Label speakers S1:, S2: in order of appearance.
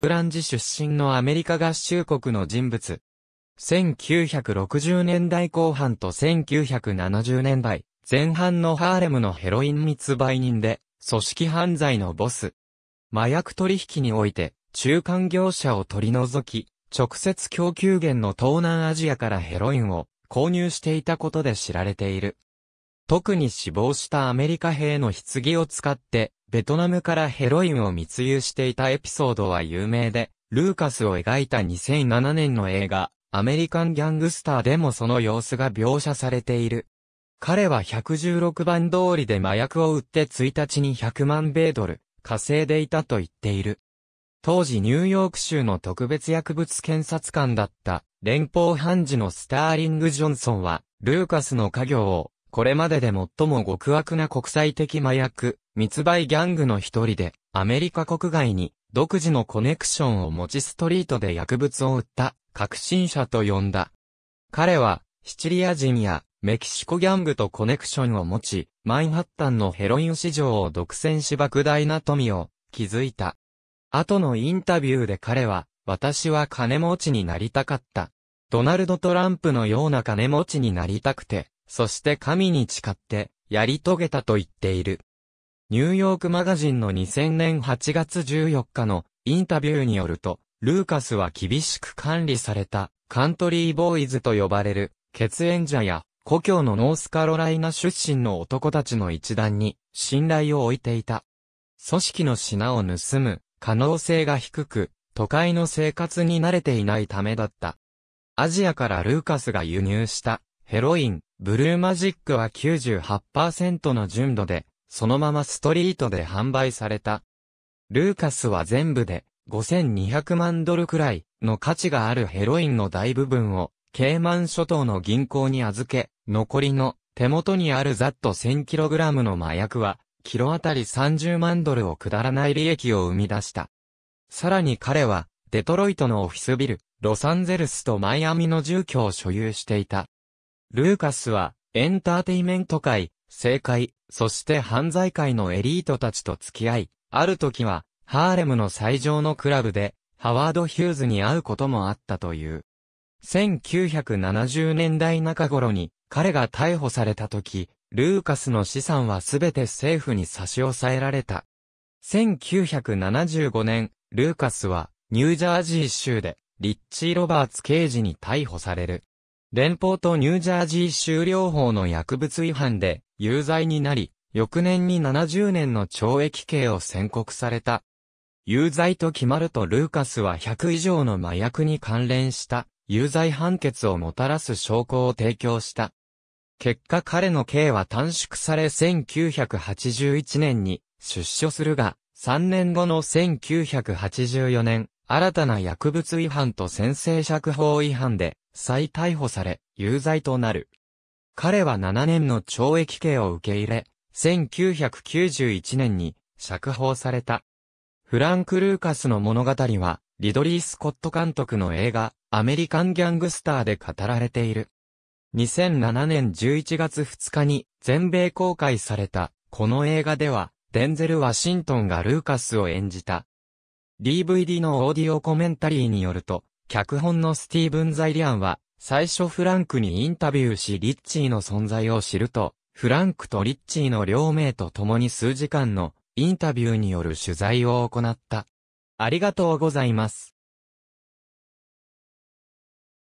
S1: フランジ出身のアメリカ合衆国の人物。1960年代後半と1970年代前半のハーレムのヘロイン密売人で、組織犯罪のボス。麻薬取引において、中間業者を取り除き、直接供給源の東南アジアからヘロインを購入していたことで知られている。特に死亡したアメリカ兵の棺を使って、ベトナムからヘロインを密輸していたエピソードは有名で、ルーカスを描いた2007年の映画、アメリカンギャングスターでもその様子が描写されている。彼は116番通りで麻薬を売って1日に100万米ドル稼いでいたと言っている。当時ニューヨーク州の特別薬物検察官だった連邦判事のスターリング・ジョンソンはルーカスの家業をこれまでで最も極悪な国際的麻薬、密売ギャングの一人で、アメリカ国外に、独自のコネクションを持ちストリートで薬物を売った、革新者と呼んだ。彼は、シチリア人や、メキシコギャングとコネクションを持ち、マンハッタンのヘロイン市場を独占し莫大な富を、築いた。後のインタビューで彼は、私は金持ちになりたかった。ドナルド・トランプのような金持ちになりたくて、そして神に誓って、やり遂げたと言っている。ニューヨークマガジンの2000年8月14日のインタビューによると、ルーカスは厳しく管理されたカントリーボーイズと呼ばれる血縁者や故郷のノースカロライナ出身の男たちの一団に信頼を置いていた。組織の品を盗む可能性が低く、都会の生活に慣れていないためだった。アジアからルーカスが輸入したヘロイン、ブルーマジックは98%の純度で、そのままストリートで販売された。ルーカスは全部で5200万ドルくらいの価値があるヘロインの大部分を、ケイマン諸島の銀行に預け、残りの手元にあるざっと 1000kg の麻薬は、キロあたり30万ドルをくだらない利益を生み出した。さらに彼は、デトロイトのオフィスビル、ロサンゼルスとマイアミの住居を所有していた。ルーカスは、エンターテイメント界、政界、そして犯罪界のエリートたちと付き合い、ある時は、ハーレムの最上のクラブで、ハワード・ヒューズに会うこともあったという。1970年代中頃に、彼が逮捕された時、ルーカスの資産はすべて政府に差し押さえられた。1975年、ルーカスは、ニュージャージー州で、リッチー・ロバーツ刑事に逮捕される。連邦とニュージャージー州了法の薬物違反で有罪になり、翌年に70年の懲役刑を宣告された。有罪と決まるとルーカスは100以上の麻薬に関連した有罪判決をもたらす証拠を提供した。結果彼の刑は短縮され1981年に出所するが、3年後の1984年、新たな薬物違反と先制釈放違反で再逮捕され、有罪となる。彼は7年の懲役刑を受け入れ、1991年に釈放された。フランク・ルーカスの物語は、リドリー・スコット監督の映画、アメリカン・ギャングスターで語られている。2007年11月2日に全米公開された、この映画では、デンゼル・ワシントンがルーカスを演じた、DVD のオーディオコメンタリーによると、脚本のスティーブン・ザイリアンは、最初フランクにインタビューしリッチーの存在を知ると、フランクとリッチーの両名と共に数時間のインタビューによる取材を行った。ありがとうございます。